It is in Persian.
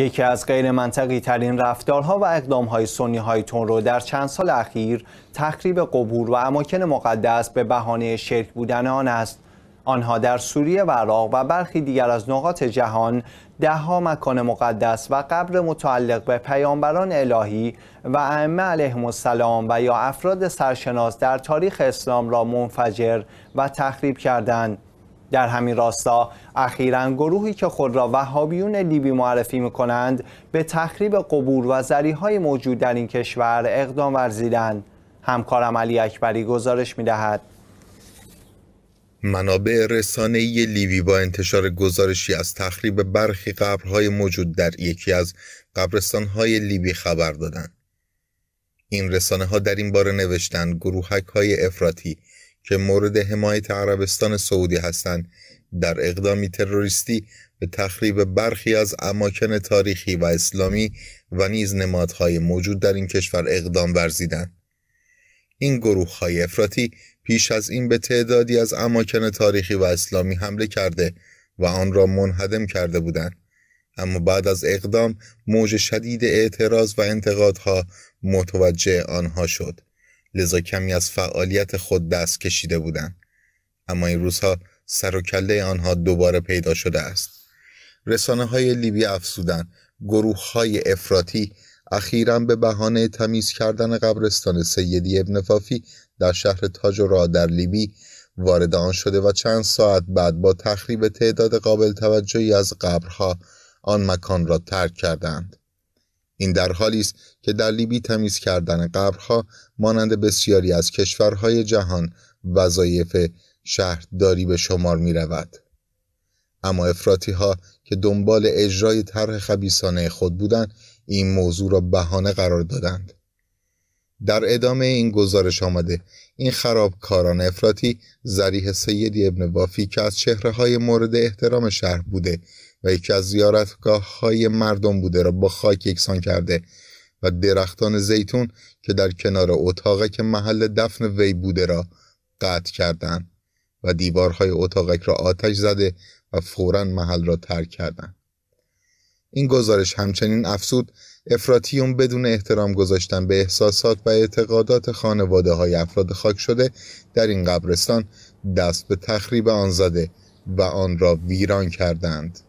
یکی از غیر منطقی ترین رفتارها و اقدامهای سنی های تون رو در چند سال اخیر تخریب قبور و اماکن مقدس به بهانه شرک بودن آن است آنها در سوریه و عراق و برخی دیگر از نقاط جهان دهها مکان مقدس و قبر متعلق به پیامبران الهی و ائمه علیهم السلام و یا افراد سرشناس در تاریخ اسلام را منفجر و تخریب کردند در همین راستا اخیرا گروهی که خود را وهابیون لیبی معرفی میکنند به تخریب قبور و های موجود در این کشور اقدام ورزیدند همکارم علی اکبری گزارش میدهد منابع رسانه‌ای لیبی با انتشار گزارشی از تخریب برخی قبرهای موجود در یکی از قبرستانهای لیبی خبر دادند. این رسانه ها در این باره نوشتند گروهک های افراتی که مورد حمایت عربستان سعودی هستند در اقدامی تروریستی به تخریب برخی از اماکن تاریخی و اسلامی و نیز نمادهای موجود در این کشور اقدام ورزیدند این گروه های افراطی پیش از این به تعدادی از اماکن تاریخی و اسلامی حمله کرده و آن را منهدم کرده بودند اما بعد از اقدام موج شدید اعتراض و انتقادها متوجه آنها شد لذا کمی از فعالیت خود دست کشیده بودند اما این روزها سر و کله آنها دوباره پیدا شده است رسانه های لیبی افسودن گروه های افراتی اخیرا به بهانه تمیز کردن قبرستان سیدی ابن فافی در شهر تاج و را در لیبی وارد آن شده و چند ساعت بعد با تخریب تعداد قابل توجهی از قبرها آن مکان را ترک کردند این در حالی است که در لیبی تمیز کردن قبرها مانند بسیاری از کشورهای جهان وظایف شهرداری به شمار می رود. اما افراتی ها که دنبال اجرای طرح خبیسانه خود بودند این موضوع را بهانه قرار دادند. در ادامه این گزارش آمده این خرابکاران افراطی زریح سیدی ابن وافی که از چهره های مورد احترام شهر بوده و یکی از زیارتگاه های مردم بوده را با خاک یکسان کرده و درختان زیتون که در کنار اتاقک که محل دفن وی بوده را قطع کردند و دیوارهای اتاقک را آتش زده و فورا محل را ترک کردند. این گزارش همچنین افسود افراتیون بدون احترام گذاشتن به احساسات و اعتقادات خانواده های افراد خاک شده در این قبرستان دست به تخریب آن زده و آن را ویران کردند.